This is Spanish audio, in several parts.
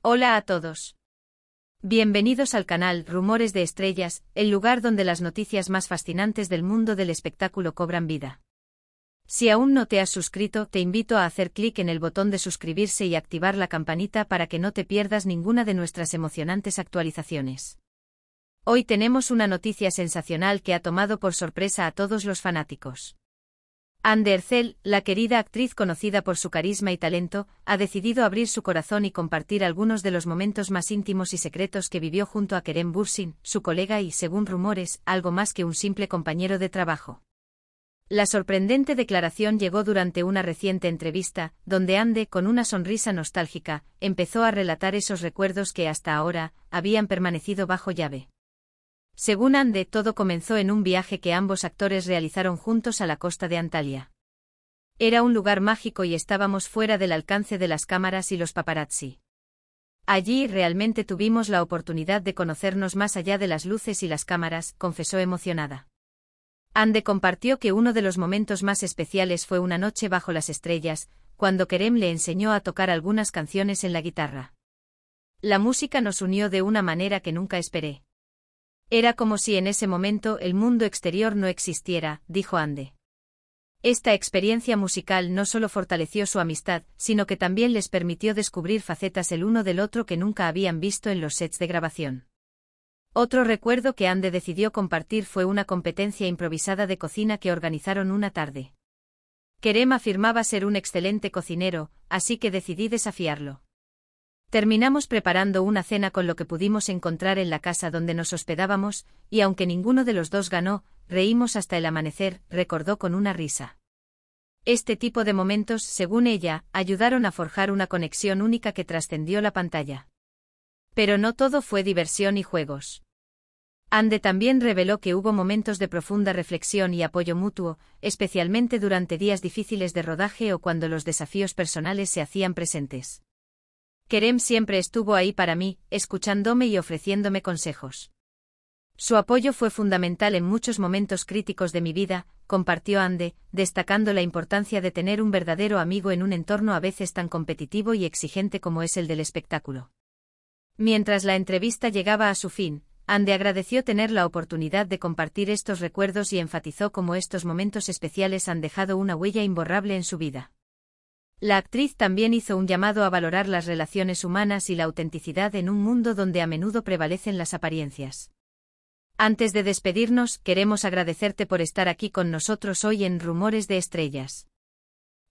Hola a todos. Bienvenidos al canal Rumores de Estrellas, el lugar donde las noticias más fascinantes del mundo del espectáculo cobran vida. Si aún no te has suscrito, te invito a hacer clic en el botón de suscribirse y activar la campanita para que no te pierdas ninguna de nuestras emocionantes actualizaciones. Hoy tenemos una noticia sensacional que ha tomado por sorpresa a todos los fanáticos. Herzel, la querida actriz conocida por su carisma y talento, ha decidido abrir su corazón y compartir algunos de los momentos más íntimos y secretos que vivió junto a Kerem Bursin, su colega y, según rumores, algo más que un simple compañero de trabajo. La sorprendente declaración llegó durante una reciente entrevista, donde Ande, con una sonrisa nostálgica, empezó a relatar esos recuerdos que hasta ahora habían permanecido bajo llave. Según Ande, todo comenzó en un viaje que ambos actores realizaron juntos a la costa de Antalya. Era un lugar mágico y estábamos fuera del alcance de las cámaras y los paparazzi. Allí realmente tuvimos la oportunidad de conocernos más allá de las luces y las cámaras, confesó emocionada. Ande compartió que uno de los momentos más especiales fue una noche bajo las estrellas, cuando Kerem le enseñó a tocar algunas canciones en la guitarra. La música nos unió de una manera que nunca esperé. Era como si en ese momento el mundo exterior no existiera, dijo Ande. Esta experiencia musical no solo fortaleció su amistad, sino que también les permitió descubrir facetas el uno del otro que nunca habían visto en los sets de grabación. Otro recuerdo que Ande decidió compartir fue una competencia improvisada de cocina que organizaron una tarde. Kerem afirmaba ser un excelente cocinero, así que decidí desafiarlo. Terminamos preparando una cena con lo que pudimos encontrar en la casa donde nos hospedábamos, y aunque ninguno de los dos ganó, reímos hasta el amanecer, recordó con una risa. Este tipo de momentos, según ella, ayudaron a forjar una conexión única que trascendió la pantalla. Pero no todo fue diversión y juegos. Ande también reveló que hubo momentos de profunda reflexión y apoyo mutuo, especialmente durante días difíciles de rodaje o cuando los desafíos personales se hacían presentes. Kerem siempre estuvo ahí para mí, escuchándome y ofreciéndome consejos. Su apoyo fue fundamental en muchos momentos críticos de mi vida, compartió Ande, destacando la importancia de tener un verdadero amigo en un entorno a veces tan competitivo y exigente como es el del espectáculo. Mientras la entrevista llegaba a su fin, Ande agradeció tener la oportunidad de compartir estos recuerdos y enfatizó cómo estos momentos especiales han dejado una huella imborrable en su vida. La actriz también hizo un llamado a valorar las relaciones humanas y la autenticidad en un mundo donde a menudo prevalecen las apariencias. Antes de despedirnos, queremos agradecerte por estar aquí con nosotros hoy en Rumores de Estrellas.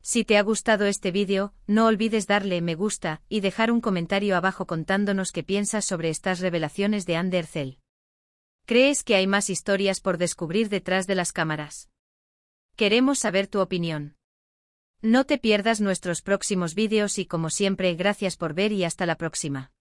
Si te ha gustado este vídeo, no olvides darle me gusta y dejar un comentario abajo contándonos qué piensas sobre estas revelaciones de Andercel. ¿Crees que hay más historias por descubrir detrás de las cámaras? Queremos saber tu opinión. No te pierdas nuestros próximos vídeos y como siempre gracias por ver y hasta la próxima.